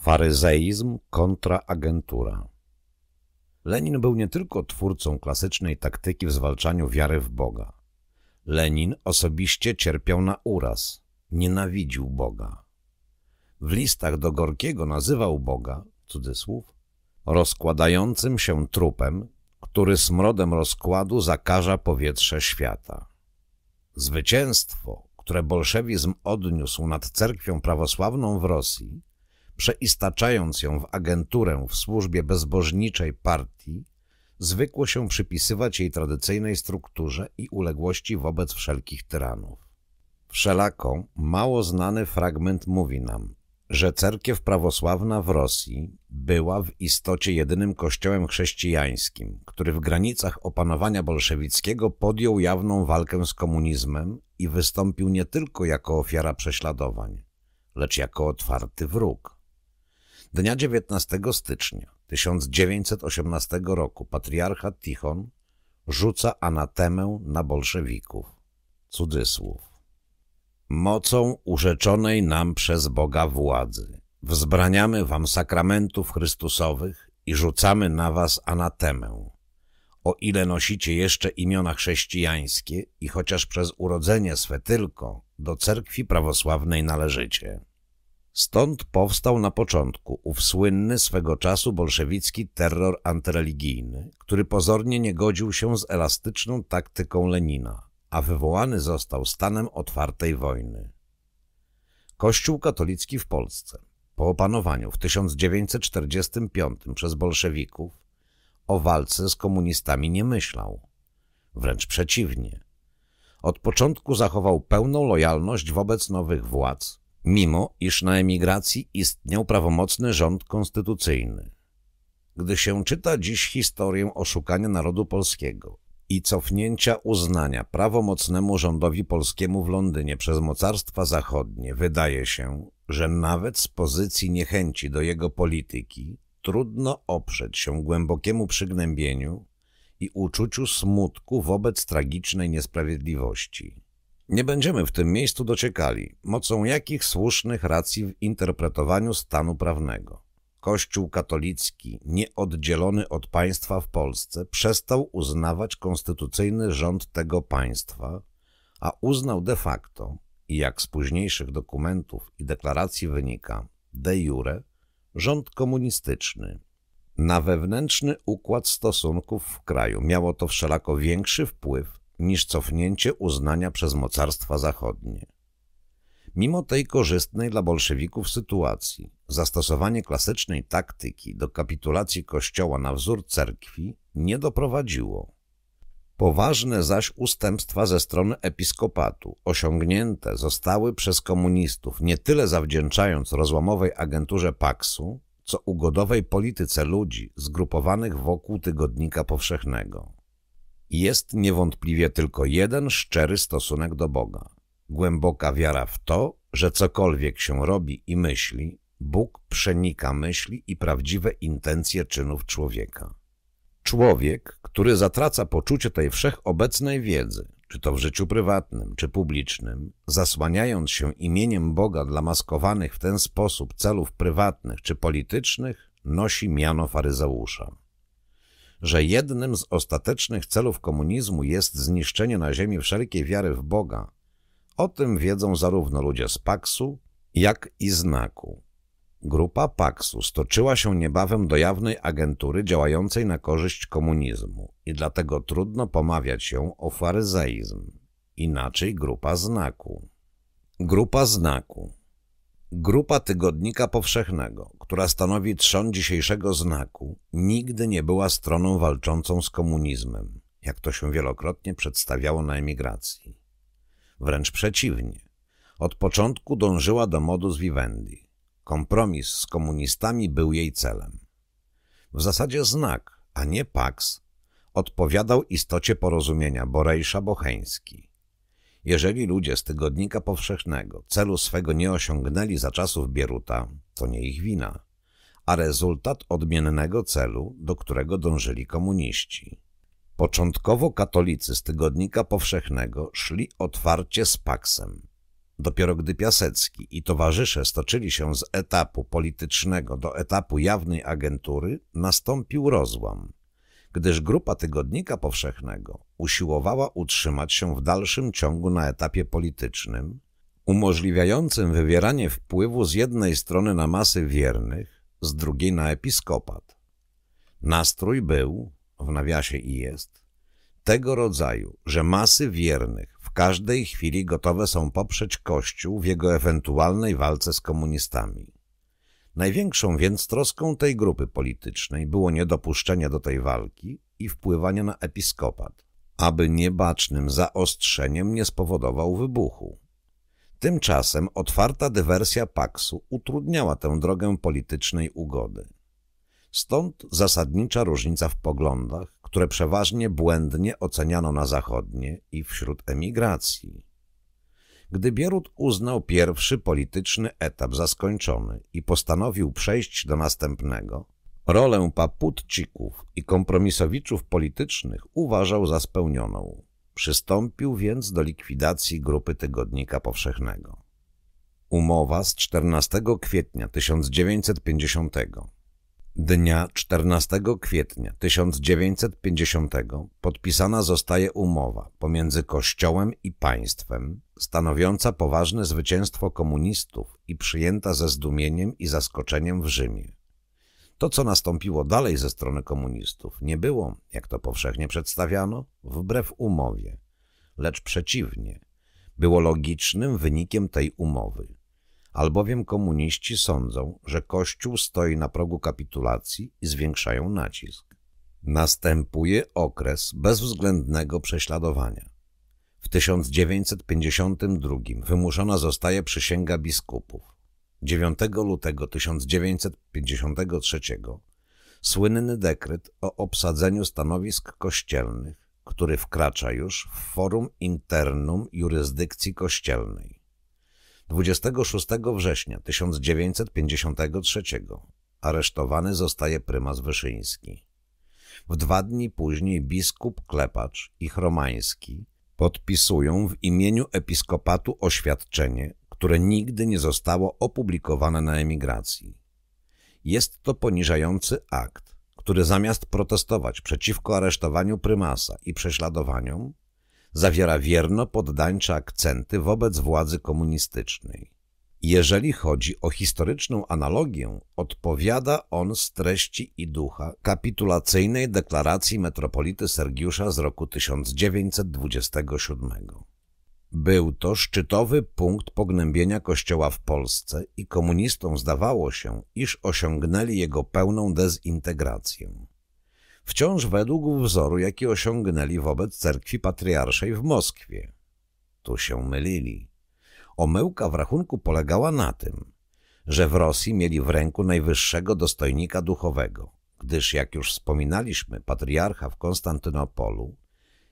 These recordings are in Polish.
Faryzeizm kontra agentura Lenin był nie tylko twórcą klasycznej taktyki w zwalczaniu wiary w Boga. Lenin osobiście cierpiał na uraz, nienawidził Boga. W listach do Gorkiego nazywał Boga, cudzysłów, rozkładającym się trupem, który smrodem rozkładu zakaża powietrze świata. Zwycięstwo, które bolszewizm odniósł nad cerkwią prawosławną w Rosji, przeistaczając ją w agenturę w służbie bezbożniczej partii, zwykło się przypisywać jej tradycyjnej strukturze i uległości wobec wszelkich tyranów. Wszelako mało znany fragment mówi nam, że cerkiew prawosławna w Rosji była w istocie jedynym kościołem chrześcijańskim, który w granicach opanowania bolszewickiego podjął jawną walkę z komunizmem i wystąpił nie tylko jako ofiara prześladowań, lecz jako otwarty wróg. Dnia 19 stycznia 1918 roku patriarcha Tichon rzuca anatemę na bolszewików. Cudzysłów. Mocą urzeczonej nam przez Boga władzy wzbraniamy wam sakramentów chrystusowych i rzucamy na was anatemę. O ile nosicie jeszcze imiona chrześcijańskie i chociaż przez urodzenie swe tylko do cerkwi prawosławnej należycie. Stąd powstał na początku ów słynny swego czasu bolszewicki terror antyreligijny, który pozornie nie godził się z elastyczną taktyką Lenina, a wywołany został stanem otwartej wojny. Kościół katolicki w Polsce po opanowaniu w 1945 przez bolszewików o walce z komunistami nie myślał. Wręcz przeciwnie. Od początku zachował pełną lojalność wobec nowych władz, mimo iż na emigracji istniał prawomocny rząd konstytucyjny. Gdy się czyta dziś historię oszukania narodu polskiego i cofnięcia uznania prawomocnemu rządowi polskiemu w Londynie przez mocarstwa zachodnie, wydaje się, że nawet z pozycji niechęci do jego polityki trudno oprzeć się głębokiemu przygnębieniu i uczuciu smutku wobec tragicznej niesprawiedliwości. Nie będziemy w tym miejscu dociekali, mocą jakich słusznych racji w interpretowaniu stanu prawnego. Kościół katolicki, nieoddzielony od państwa w Polsce, przestał uznawać konstytucyjny rząd tego państwa, a uznał de facto, i jak z późniejszych dokumentów i deklaracji wynika, de jure, rząd komunistyczny. Na wewnętrzny układ stosunków w kraju miało to wszelako większy wpływ niż cofnięcie uznania przez mocarstwa zachodnie. Mimo tej korzystnej dla bolszewików sytuacji, zastosowanie klasycznej taktyki do kapitulacji kościoła na wzór cerkwi nie doprowadziło. Poważne zaś ustępstwa ze strony episkopatu osiągnięte zostały przez komunistów nie tyle zawdzięczając rozłamowej agenturze Paksu, co ugodowej polityce ludzi zgrupowanych wokół Tygodnika Powszechnego. Jest niewątpliwie tylko jeden szczery stosunek do Boga. Głęboka wiara w to, że cokolwiek się robi i myśli, Bóg przenika myśli i prawdziwe intencje czynów człowieka. Człowiek, który zatraca poczucie tej wszechobecnej wiedzy, czy to w życiu prywatnym, czy publicznym, zasłaniając się imieniem Boga dla maskowanych w ten sposób celów prywatnych czy politycznych, nosi miano faryzeusza że jednym z ostatecznych celów komunizmu jest zniszczenie na ziemi wszelkiej wiary w Boga. O tym wiedzą zarówno ludzie z Paksu, jak i Znaku. Grupa Paksu stoczyła się niebawem do jawnej agentury działającej na korzyść komunizmu i dlatego trudno pomawiać ją o faryzeizm. Inaczej grupa Znaku. Grupa Znaku Grupa Tygodnika Powszechnego, która stanowi trzon dzisiejszego znaku, nigdy nie była stroną walczącą z komunizmem, jak to się wielokrotnie przedstawiało na emigracji. Wręcz przeciwnie. Od początku dążyła do modus vivendi. Kompromis z komunistami był jej celem. W zasadzie znak, a nie paks, odpowiadał istocie porozumienia Borejsza-Bocheński. Jeżeli ludzie z Tygodnika Powszechnego celu swego nie osiągnęli za czasów Bieruta, to nie ich wina, a rezultat odmiennego celu, do którego dążyli komuniści. Początkowo katolicy z Tygodnika Powszechnego szli otwarcie z Paksem. Dopiero gdy Piasecki i towarzysze stoczyli się z etapu politycznego do etapu jawnej agentury, nastąpił rozłam – gdyż grupa Tygodnika Powszechnego usiłowała utrzymać się w dalszym ciągu na etapie politycznym, umożliwiającym wywieranie wpływu z jednej strony na masy wiernych, z drugiej na episkopat. Nastrój był, w nawiasie i jest, tego rodzaju, że masy wiernych w każdej chwili gotowe są poprzeć Kościół w jego ewentualnej walce z komunistami. Największą więc troską tej grupy politycznej było niedopuszczenie do tej walki i wpływanie na episkopat, aby niebacznym zaostrzeniem nie spowodował wybuchu. Tymczasem otwarta dywersja Paksu utrudniała tę drogę politycznej ugody. Stąd zasadnicza różnica w poglądach, które przeważnie błędnie oceniano na zachodnie i wśród emigracji gdy Bierut uznał pierwszy polityczny etap za skończony i postanowił przejść do następnego, rolę paputcików i kompromisowiczów politycznych uważał za spełnioną. Przystąpił więc do likwidacji grupy Tygodnika Powszechnego. Umowa z 14 kwietnia 1950 Dnia 14 kwietnia 1950 podpisana zostaje umowa pomiędzy Kościołem i państwem, stanowiąca poważne zwycięstwo komunistów i przyjęta ze zdumieniem i zaskoczeniem w Rzymie. To, co nastąpiło dalej ze strony komunistów, nie było, jak to powszechnie przedstawiano, wbrew umowie, lecz przeciwnie, było logicznym wynikiem tej umowy albowiem komuniści sądzą, że Kościół stoi na progu kapitulacji i zwiększają nacisk. Następuje okres bezwzględnego prześladowania. W 1952 wymuszona zostaje przysięga biskupów. 9 lutego 1953 słynny dekret o obsadzeniu stanowisk kościelnych, który wkracza już w forum internum jurysdykcji kościelnej. 26 września 1953 aresztowany zostaje prymas Wyszyński. W dwa dni później biskup Klepacz i Chromański podpisują w imieniu episkopatu oświadczenie, które nigdy nie zostało opublikowane na emigracji. Jest to poniżający akt, który zamiast protestować przeciwko aresztowaniu prymasa i prześladowaniom, zawiera wierno poddańcze akcenty wobec władzy komunistycznej. Jeżeli chodzi o historyczną analogię, odpowiada on z treści i ducha kapitulacyjnej deklaracji metropolity Sergiusza z roku 1927. Był to szczytowy punkt pognębienia kościoła w Polsce i komunistom zdawało się, iż osiągnęli jego pełną dezintegrację wciąż według wzoru, jaki osiągnęli wobec cerkwi patriarszej w Moskwie. Tu się mylili. Omyłka w rachunku polegała na tym, że w Rosji mieli w ręku najwyższego dostojnika duchowego, gdyż, jak już wspominaliśmy, patriarcha w Konstantynopolu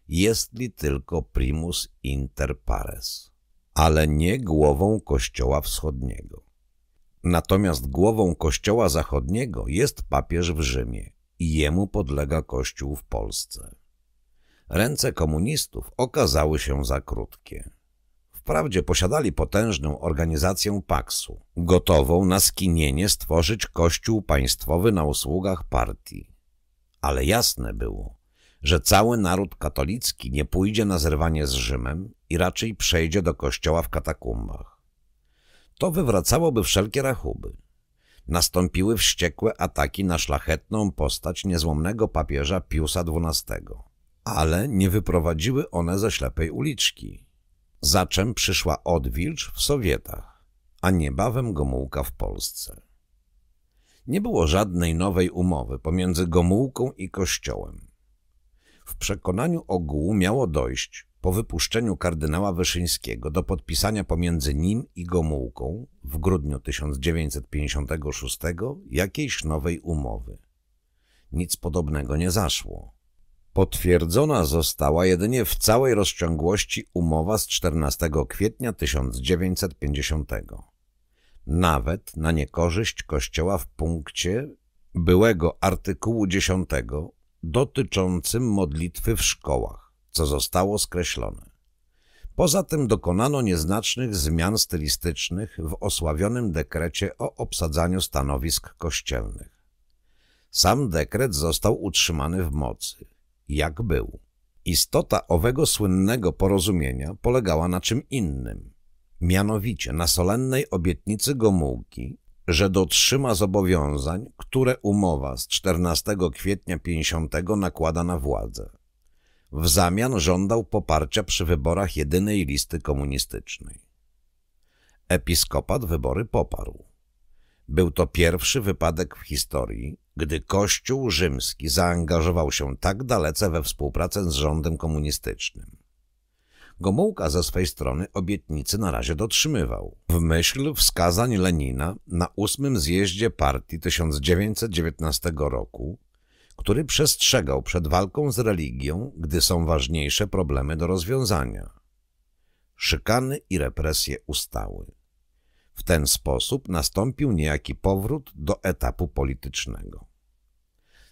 jest li tylko primus inter pares, ale nie głową Kościoła Wschodniego. Natomiast głową Kościoła Zachodniego jest papież w Rzymie, i jemu podlega Kościół w Polsce. Ręce komunistów okazały się za krótkie. Wprawdzie posiadali potężną organizację Paksu, gotową na skinienie stworzyć Kościół państwowy na usługach partii. Ale jasne było, że cały naród katolicki nie pójdzie na zerwanie z Rzymem i raczej przejdzie do kościoła w katakumbach. To wywracałoby wszelkie rachuby – nastąpiły wściekłe ataki na szlachetną postać niezłomnego papieża Piusa XII, ale nie wyprowadziły one ze ślepej uliczki, za czym przyszła odwilcz w Sowietach, a niebawem Gomułka w Polsce. Nie było żadnej nowej umowy pomiędzy Gomułką i Kościołem. W przekonaniu ogółu miało dojść, po wypuszczeniu kardynała Wyszyńskiego do podpisania pomiędzy nim i Gomułką w grudniu 1956 jakiejś nowej umowy. Nic podobnego nie zaszło. Potwierdzona została jedynie w całej rozciągłości umowa z 14 kwietnia 1950. Nawet na niekorzyść Kościoła w punkcie byłego artykułu 10 dotyczącym modlitwy w szkołach co zostało skreślone. Poza tym dokonano nieznacznych zmian stylistycznych w osławionym dekrecie o obsadzaniu stanowisk kościelnych. Sam dekret został utrzymany w mocy, jak był. Istota owego słynnego porozumienia polegała na czym innym, mianowicie na solennej obietnicy Gomułki, że dotrzyma zobowiązań, które umowa z 14 kwietnia 50 nakłada na władzę. W zamian żądał poparcia przy wyborach jedynej listy komunistycznej. Episkopat wybory poparł. Był to pierwszy wypadek w historii, gdy Kościół rzymski zaangażował się tak dalece we współpracę z rządem komunistycznym. Gomułka ze swej strony obietnicy na razie dotrzymywał. W myśl wskazań Lenina na ósmym zjeździe partii 1919 roku który przestrzegał przed walką z religią, gdy są ważniejsze problemy do rozwiązania. Szykany i represje ustały. W ten sposób nastąpił niejaki powrót do etapu politycznego.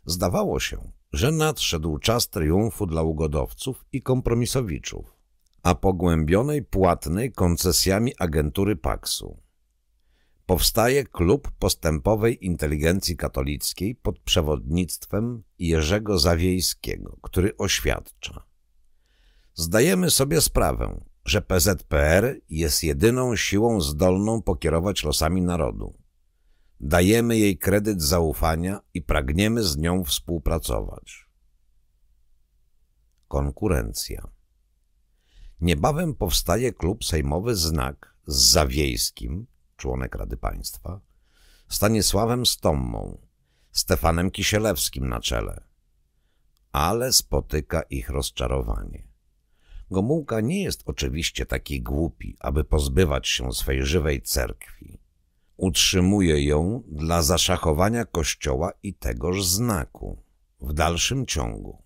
Zdawało się, że nadszedł czas triumfu dla ugodowców i kompromisowiczów, a pogłębionej płatnej koncesjami agentury Paksu powstaje Klub Postępowej Inteligencji Katolickiej pod przewodnictwem Jerzego Zawiejskiego, który oświadcza. Zdajemy sobie sprawę, że PZPR jest jedyną siłą zdolną pokierować losami narodu. Dajemy jej kredyt zaufania i pragniemy z nią współpracować. Konkurencja Niebawem powstaje klub sejmowy Znak z Zawiejskim, członek Rady Państwa, Stanisławem Stommą, Stefanem Kisielewskim na czele. Ale spotyka ich rozczarowanie. Gomułka nie jest oczywiście taki głupi, aby pozbywać się swej żywej cerkwi. Utrzymuje ją dla zaszachowania kościoła i tegoż znaku w dalszym ciągu.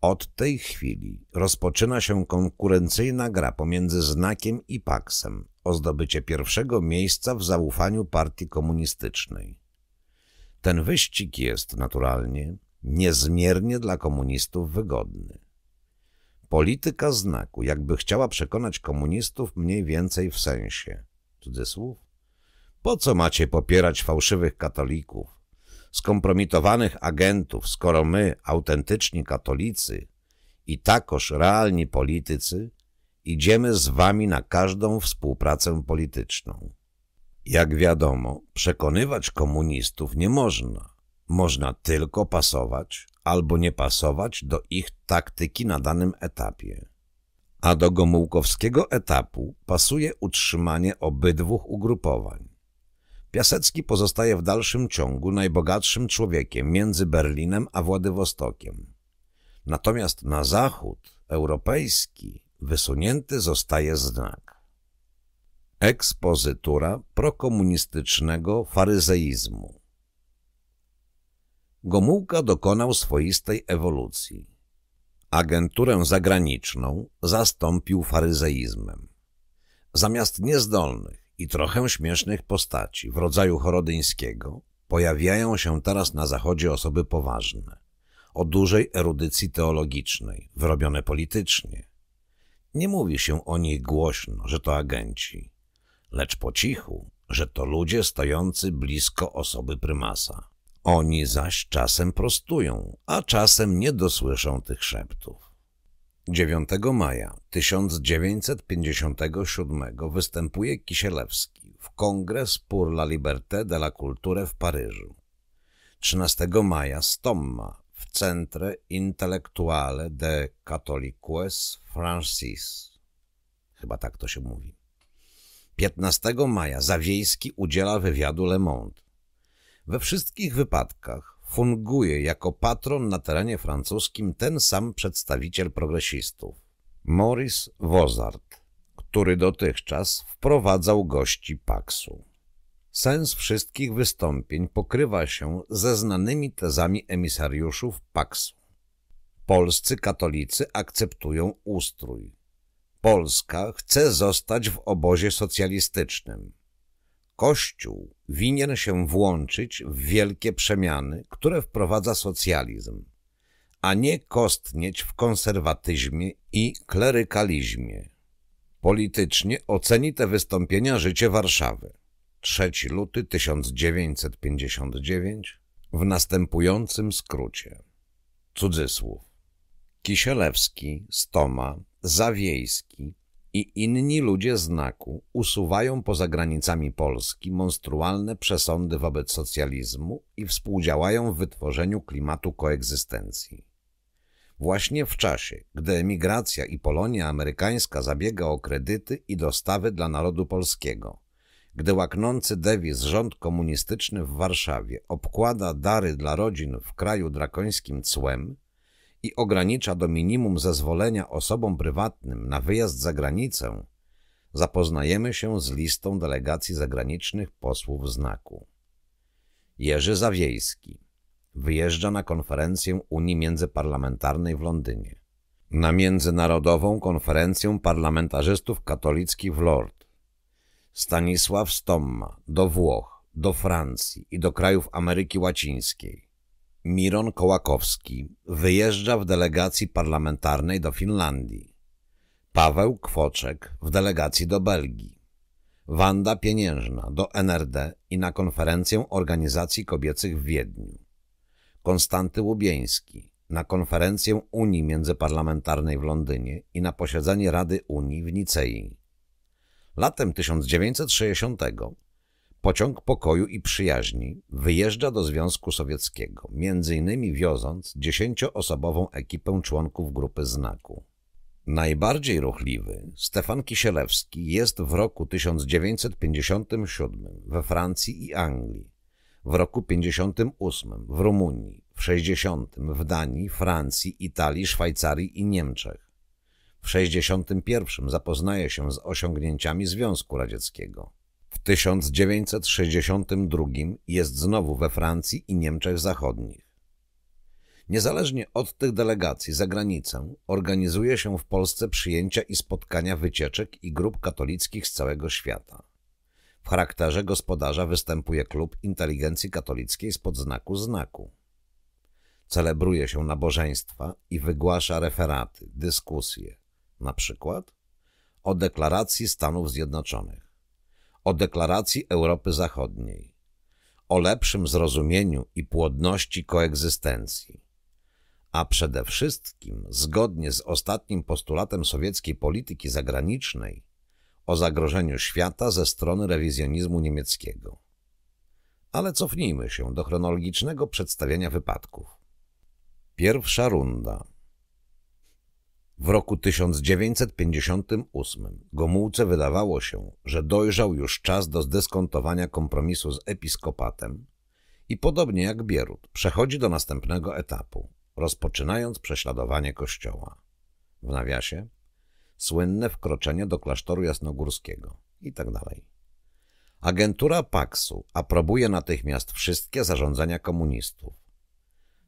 Od tej chwili rozpoczyna się konkurencyjna gra pomiędzy Znakiem i Paksem o zdobycie pierwszego miejsca w zaufaniu partii komunistycznej. Ten wyścig jest naturalnie niezmiernie dla komunistów wygodny. Polityka znaku jakby chciała przekonać komunistów mniej więcej w sensie. Cudzysłów? Po co macie popierać fałszywych katolików? skompromitowanych agentów, skoro my, autentyczni katolicy i takoż realni politycy, idziemy z wami na każdą współpracę polityczną. Jak wiadomo, przekonywać komunistów nie można. Można tylko pasować albo nie pasować do ich taktyki na danym etapie. A do Gomułkowskiego etapu pasuje utrzymanie obydwóch ugrupowań. Piasecki pozostaje w dalszym ciągu najbogatszym człowiekiem między Berlinem a Władywostokiem. Natomiast na zachód europejski wysunięty zostaje znak. Ekspozytura prokomunistycznego faryzeizmu Gomułka dokonał swoistej ewolucji. Agenturę zagraniczną zastąpił faryzeizmem. Zamiast niezdolnych i trochę śmiesznych postaci w rodzaju Chorodyńskiego pojawiają się teraz na Zachodzie osoby poważne, o dużej erudycji teologicznej, wyrobione politycznie. Nie mówi się o nich głośno, że to agenci, lecz po cichu, że to ludzie stojący blisko osoby prymasa. Oni zaś czasem prostują, a czasem nie dosłyszą tych szeptów. 9 maja 1957 występuje Kisielewski w Kongres pour la Liberté de la Culture w Paryżu. 13 maja Stomma w Centre Intellectuale de Catoliques Francis. Chyba tak to się mówi. 15 maja Zawiejski udziela wywiadu Le Monde. We wszystkich wypadkach funguje jako patron na terenie francuskim ten sam przedstawiciel progresistów, Maurice Wozard, który dotychczas wprowadzał gości Paksu. Sens wszystkich wystąpień pokrywa się ze znanymi tezami emisariuszów Paksu. Polscy katolicy akceptują ustrój. Polska chce zostać w obozie socjalistycznym. Kościół winien się włączyć w wielkie przemiany, które wprowadza socjalizm, a nie kostnieć w konserwatyzmie i klerykalizmie. Politycznie oceni te wystąpienia życie Warszawy. 3 luty 1959 w następującym skrócie. Cudzysłów. Kisielewski, Stoma, Zawiejski, i inni ludzie znaku usuwają poza granicami Polski monstrualne przesądy wobec socjalizmu i współdziałają w wytworzeniu klimatu koegzystencji. Właśnie w czasie, gdy emigracja i Polonia amerykańska zabiega o kredyty i dostawy dla narodu polskiego, gdy łaknący dewiz rząd komunistyczny w Warszawie obkłada dary dla rodzin w kraju drakońskim cłem, i ogranicza do minimum zezwolenia osobom prywatnym na wyjazd za granicę, zapoznajemy się z listą delegacji zagranicznych posłów znaku. Jerzy Zawiejski wyjeżdża na konferencję Unii Międzyparlamentarnej w Londynie. Na Międzynarodową Konferencję Parlamentarzystów Katolickich w Lord. Stanisław Stomma do Włoch, do Francji i do krajów Ameryki Łacińskiej. Miron Kołakowski wyjeżdża w delegacji parlamentarnej do Finlandii. Paweł Kwoczek w delegacji do Belgii. Wanda Pieniężna do NRD i na konferencję Organizacji Kobiecych w Wiedniu. Konstanty Łubieński na konferencję Unii Międzyparlamentarnej w Londynie i na posiedzenie Rady Unii w Nicei. Latem 1960 Pociąg pokoju i przyjaźni wyjeżdża do Związku Sowieckiego, między innymi wioząc dziesięcioosobową ekipę członków grupy Znaku. Najbardziej ruchliwy Stefan Kisielewski jest w roku 1957 we Francji i Anglii, w roku 1958 w Rumunii, w 60 w Danii, Francji, Italii, Szwajcarii i Niemczech. W 61 zapoznaje się z osiągnięciami Związku Radzieckiego. W 1962 jest znowu we Francji i Niemczech Zachodnich. Niezależnie od tych delegacji za granicę organizuje się w Polsce przyjęcia i spotkania wycieczek i grup katolickich z całego świata. W charakterze gospodarza występuje klub inteligencji katolickiej spod znaku znaku. Celebruje się nabożeństwa i wygłasza referaty, dyskusje, na przykład o deklaracji Stanów Zjednoczonych o deklaracji Europy Zachodniej, o lepszym zrozumieniu i płodności koegzystencji, a przede wszystkim, zgodnie z ostatnim postulatem sowieckiej polityki zagranicznej, o zagrożeniu świata ze strony rewizjonizmu niemieckiego. Ale cofnijmy się do chronologicznego przedstawienia wypadków. Pierwsza runda – w roku 1958 Gomułce wydawało się, że dojrzał już czas do zdyskontowania kompromisu z episkopatem i podobnie jak Bierut przechodzi do następnego etapu, rozpoczynając prześladowanie kościoła. W nawiasie słynne wkroczenie do klasztoru jasnogórskiego itd. Tak Agentura Paksu aprobuje natychmiast wszystkie zarządzenia komunistów.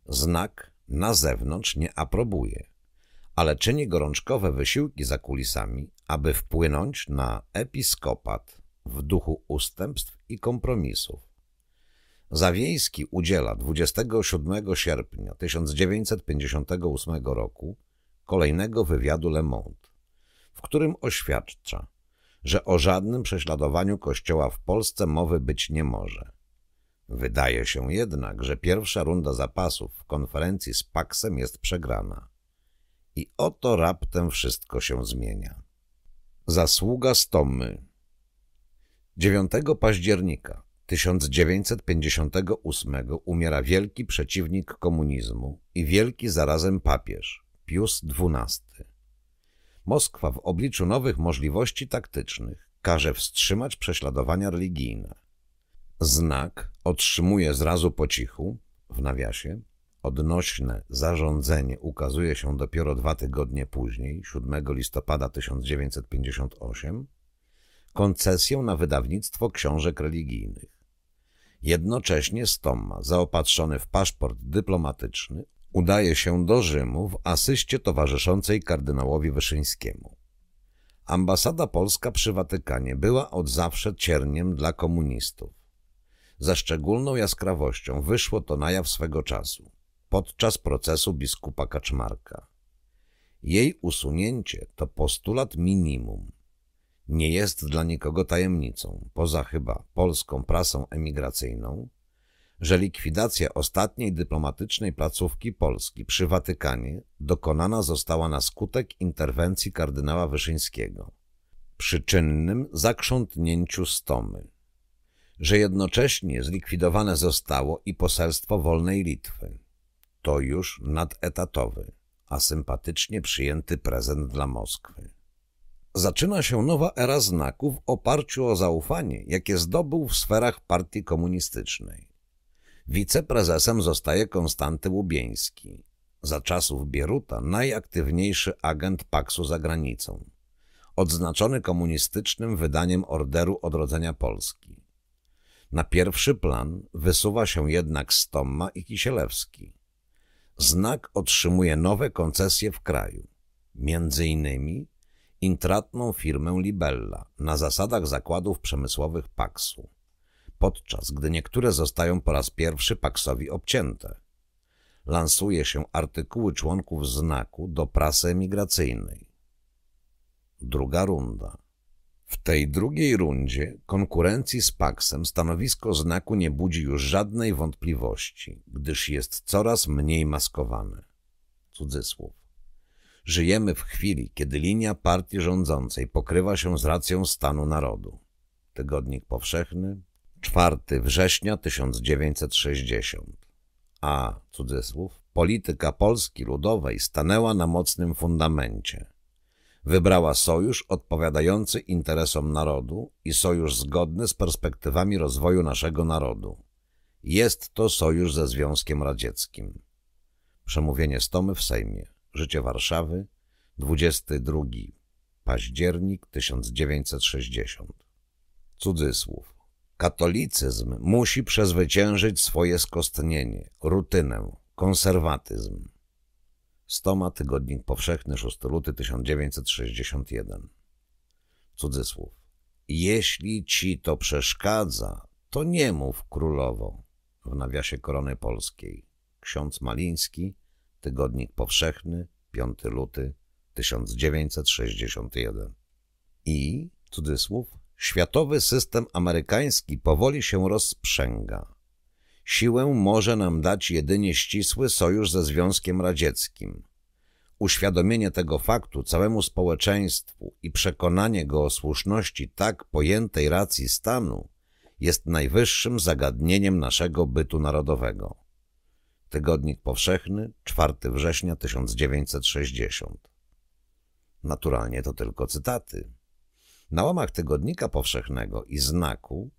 Znak na zewnątrz nie aprobuje – ale czyni gorączkowe wysiłki za kulisami, aby wpłynąć na episkopat w duchu ustępstw i kompromisów. Zawiejski udziela 27 sierpnia 1958 roku kolejnego wywiadu Le Monde, w którym oświadcza, że o żadnym prześladowaniu Kościoła w Polsce mowy być nie może. Wydaje się jednak, że pierwsza runda zapasów w konferencji z Paksem jest przegrana. I oto raptem wszystko się zmienia. Zasługa Stomy 9 października 1958 umiera wielki przeciwnik komunizmu i wielki zarazem papież, Pius XII. Moskwa w obliczu nowych możliwości taktycznych każe wstrzymać prześladowania religijne. Znak otrzymuje zrazu po cichu, w nawiasie, Odnośne zarządzenie ukazuje się dopiero dwa tygodnie później, 7 listopada 1958, koncesję na wydawnictwo książek religijnych. Jednocześnie Stoma, zaopatrzony w paszport dyplomatyczny, udaje się do Rzymu w asyście towarzyszącej kardynałowi Wyszyńskiemu. Ambasada polska przy Watykanie była od zawsze cierniem dla komunistów. Ze szczególną jaskrawością wyszło to na jaw swego czasu podczas procesu biskupa Kaczmarka. Jej usunięcie to postulat minimum. Nie jest dla nikogo tajemnicą, poza chyba polską prasą emigracyjną, że likwidacja ostatniej dyplomatycznej placówki Polski przy Watykanie dokonana została na skutek interwencji kardynała Wyszyńskiego, przyczynnym zakrzątnięciu stomy, że jednocześnie zlikwidowane zostało i poselstwo Wolnej Litwy to już nadetatowy, a sympatycznie przyjęty prezent dla Moskwy. Zaczyna się nowa era znaków w oparciu o zaufanie, jakie zdobył w sferach partii komunistycznej. Wiceprezesem zostaje Konstanty Łubieński, za czasów Bieruta najaktywniejszy agent Paksu za granicą, odznaczony komunistycznym wydaniem Orderu Odrodzenia Polski. Na pierwszy plan wysuwa się jednak Stomma i Kisielewski, znak otrzymuje nowe koncesje w kraju, między innymi intratną firmę Libella na zasadach zakładów przemysłowych Paxu, podczas gdy niektóre zostają po raz pierwszy Paxowi obcięte. Lansuje się artykuły członków znaku do prasy emigracyjnej. Druga runda. W tej drugiej rundzie konkurencji z Paksem stanowisko znaku nie budzi już żadnej wątpliwości, gdyż jest coraz mniej maskowane. Cudzysłów. Żyjemy w chwili, kiedy linia partii rządzącej pokrywa się z racją stanu narodu. Tygodnik Powszechny, 4 września 1960. A, cudzysłów, polityka Polski Ludowej stanęła na mocnym fundamencie – Wybrała sojusz odpowiadający interesom narodu i sojusz zgodny z perspektywami rozwoju naszego narodu. Jest to sojusz ze Związkiem Radzieckim. Przemówienie Stomy w Sejmie. Życie Warszawy. 22 październik 1960. Cudzysłów. Katolicyzm musi przezwyciężyć swoje skostnienie, rutynę, konserwatyzm. Stoma, Tygodnik Powszechny, 6 luty 1961. Cudzysłów. Jeśli ci to przeszkadza, to nie mów królowo. W nawiasie Korony Polskiej. Ksiądz Maliński, Tygodnik Powszechny, 5 luty 1961. I, cudzysłów, światowy system amerykański powoli się rozprzęga. Siłę może nam dać jedynie ścisły sojusz ze Związkiem Radzieckim. Uświadomienie tego faktu całemu społeczeństwu i przekonanie go o słuszności tak pojętej racji stanu jest najwyższym zagadnieniem naszego bytu narodowego. Tygodnik Powszechny, 4 września 1960. Naturalnie to tylko cytaty. Na łamach Tygodnika Powszechnego i Znaku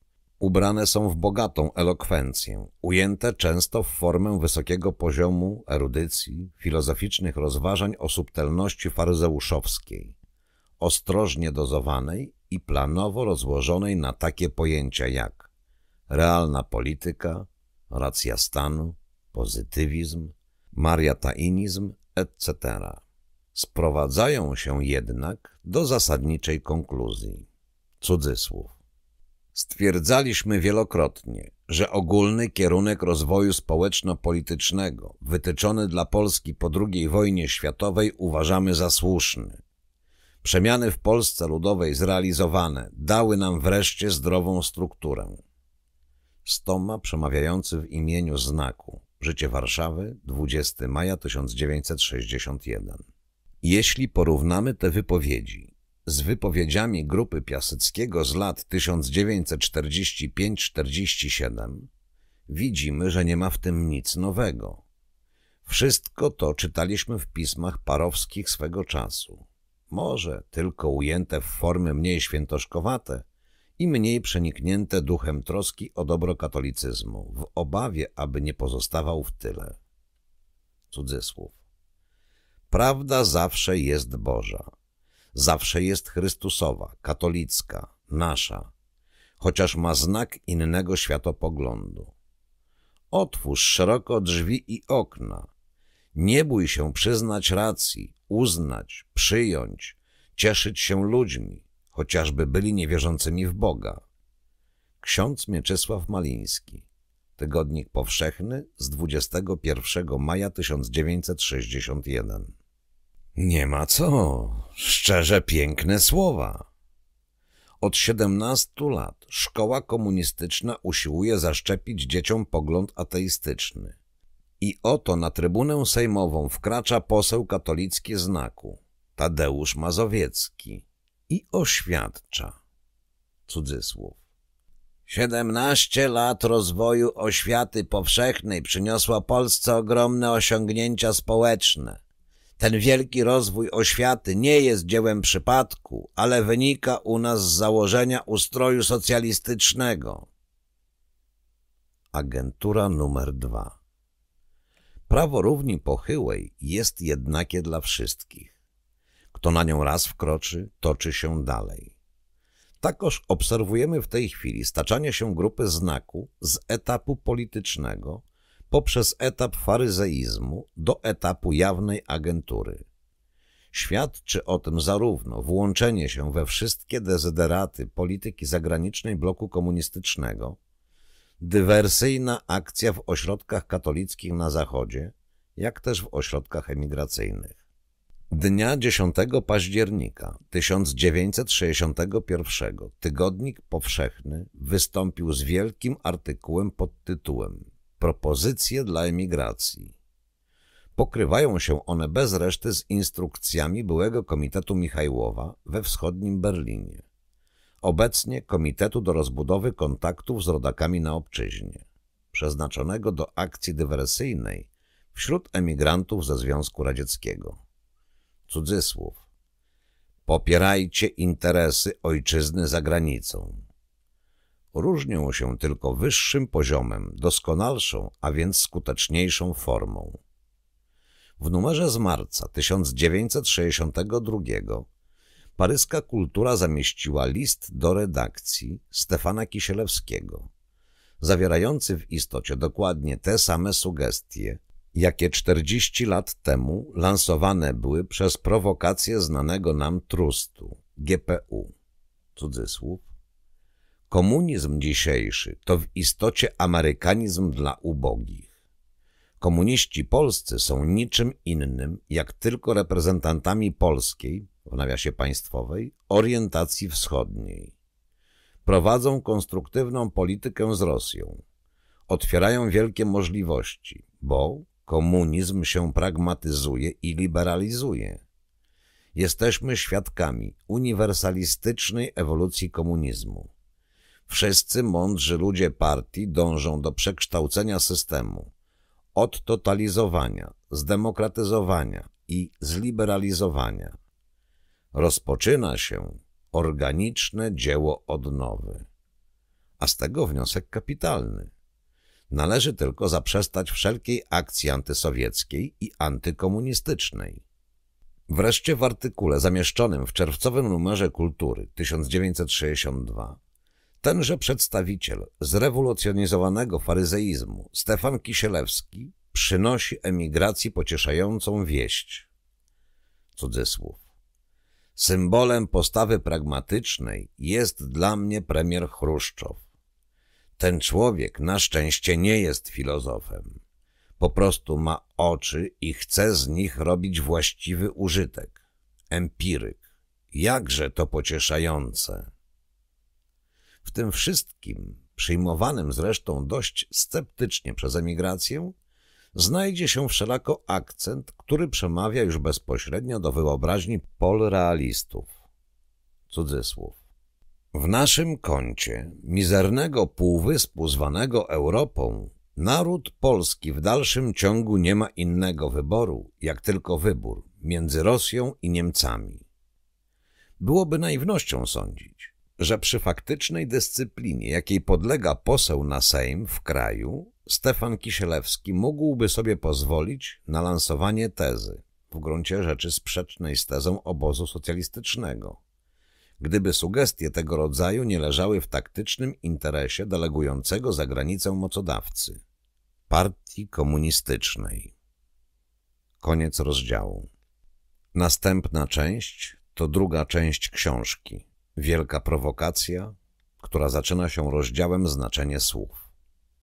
ubrane są w bogatą elokwencję, ujęte często w formę wysokiego poziomu erudycji, filozoficznych rozważań o subtelności faryzeuszowskiej, ostrożnie dozowanej i planowo rozłożonej na takie pojęcia jak realna polityka, racja stanu, pozytywizm, mariatainizm, etc. Sprowadzają się jednak do zasadniczej konkluzji. Cudzysłów. Stwierdzaliśmy wielokrotnie, że ogólny kierunek rozwoju społeczno-politycznego wytyczony dla Polski po II wojnie światowej uważamy za słuszny. Przemiany w Polsce Ludowej zrealizowane dały nam wreszcie zdrową strukturę. Stoma przemawiający w imieniu znaku Życie Warszawy 20 maja 1961 Jeśli porównamy te wypowiedzi z wypowiedziami grupy Piaseckiego z lat 1945-47 widzimy, że nie ma w tym nic nowego. Wszystko to czytaliśmy w pismach parowskich swego czasu. Może tylko ujęte w formy mniej świętoszkowate i mniej przeniknięte duchem troski o dobro katolicyzmu, w obawie, aby nie pozostawał w tyle. Cudzysłów. Prawda zawsze jest Boża zawsze jest Chrystusowa, katolicka, nasza, chociaż ma znak innego światopoglądu. Otwórz szeroko drzwi i okna. Nie bój się przyznać racji, uznać, przyjąć, cieszyć się ludźmi, chociażby byli niewierzącymi w Boga. Ksiądz Mieczysław Maliński Tygodnik Powszechny z 21 maja 1961 nie ma co. Szczerze piękne słowa. Od 17 lat szkoła komunistyczna usiłuje zaszczepić dzieciom pogląd ateistyczny. I oto na trybunę sejmową wkracza poseł katolicki znaku, Tadeusz Mazowiecki, i oświadcza, cudzysłów, 17 lat rozwoju oświaty powszechnej przyniosła Polsce ogromne osiągnięcia społeczne – ten wielki rozwój oświaty nie jest dziełem przypadku, ale wynika u nas z założenia ustroju socjalistycznego. Agentura numer dwa. Prawo równi pochyłej jest jednakie dla wszystkich. Kto na nią raz wkroczy, toczy się dalej. Takoż obserwujemy w tej chwili staczanie się grupy znaku z etapu politycznego poprzez etap faryzeizmu do etapu jawnej agentury. Świadczy o tym zarówno włączenie się we wszystkie dezyderaty polityki zagranicznej bloku komunistycznego, dywersyjna akcja w ośrodkach katolickich na Zachodzie, jak też w ośrodkach emigracyjnych. Dnia 10 października 1961 Tygodnik Powszechny wystąpił z wielkim artykułem pod tytułem propozycje dla emigracji. Pokrywają się one bez reszty z instrukcjami byłego Komitetu Michajłowa we wschodnim Berlinie, obecnie Komitetu do rozbudowy kontaktów z rodakami na obczyźnie, przeznaczonego do akcji dywersyjnej wśród emigrantów ze Związku Radzieckiego. Cudzysłów. Popierajcie interesy ojczyzny za granicą. Różnią się tylko wyższym poziomem, doskonalszą, a więc skuteczniejszą formą. W numerze z marca 1962 paryska kultura zamieściła list do redakcji Stefana Kisielewskiego, zawierający w istocie dokładnie te same sugestie, jakie 40 lat temu lansowane były przez prowokację znanego nam trustu, GPU. Cudzysłów Komunizm dzisiejszy to w istocie amerykanizm dla ubogich. Komuniści polscy są niczym innym, jak tylko reprezentantami polskiej, w nawiasie państwowej, orientacji wschodniej. Prowadzą konstruktywną politykę z Rosją. Otwierają wielkie możliwości, bo komunizm się pragmatyzuje i liberalizuje. Jesteśmy świadkami uniwersalistycznej ewolucji komunizmu Wszyscy mądrzy ludzie partii dążą do przekształcenia systemu, od totalizowania, zdemokratyzowania i zliberalizowania. Rozpoczyna się organiczne dzieło odnowy. A z tego wniosek kapitalny. Należy tylko zaprzestać wszelkiej akcji antysowieckiej i antykomunistycznej. Wreszcie w artykule zamieszczonym w czerwcowym numerze Kultury 1962 Tenże przedstawiciel zrewolucjonizowanego faryzeizmu, Stefan Kisielewski, przynosi emigracji pocieszającą wieść. Cudzysłów. Symbolem postawy pragmatycznej jest dla mnie premier Chruszczow. Ten człowiek na szczęście nie jest filozofem. Po prostu ma oczy i chce z nich robić właściwy użytek. Empiryk. Jakże to pocieszające. W tym wszystkim, przyjmowanym zresztą dość sceptycznie przez emigrację, znajdzie się wszelako akcent, który przemawia już bezpośrednio do wyobraźni polrealistów. Cudzysłów. W naszym kącie, mizernego półwyspu zwanego Europą, naród polski w dalszym ciągu nie ma innego wyboru, jak tylko wybór między Rosją i Niemcami. Byłoby naiwnością sądzić, że przy faktycznej dyscyplinie, jakiej podlega poseł na Sejm w kraju, Stefan Kisielewski mógłby sobie pozwolić na lansowanie tezy, w gruncie rzeczy sprzecznej z tezą obozu socjalistycznego, gdyby sugestie tego rodzaju nie leżały w taktycznym interesie delegującego za granicę mocodawcy – partii komunistycznej. Koniec rozdziału. Następna część to druga część książki – Wielka prowokacja, która zaczyna się rozdziałem znaczenie słów.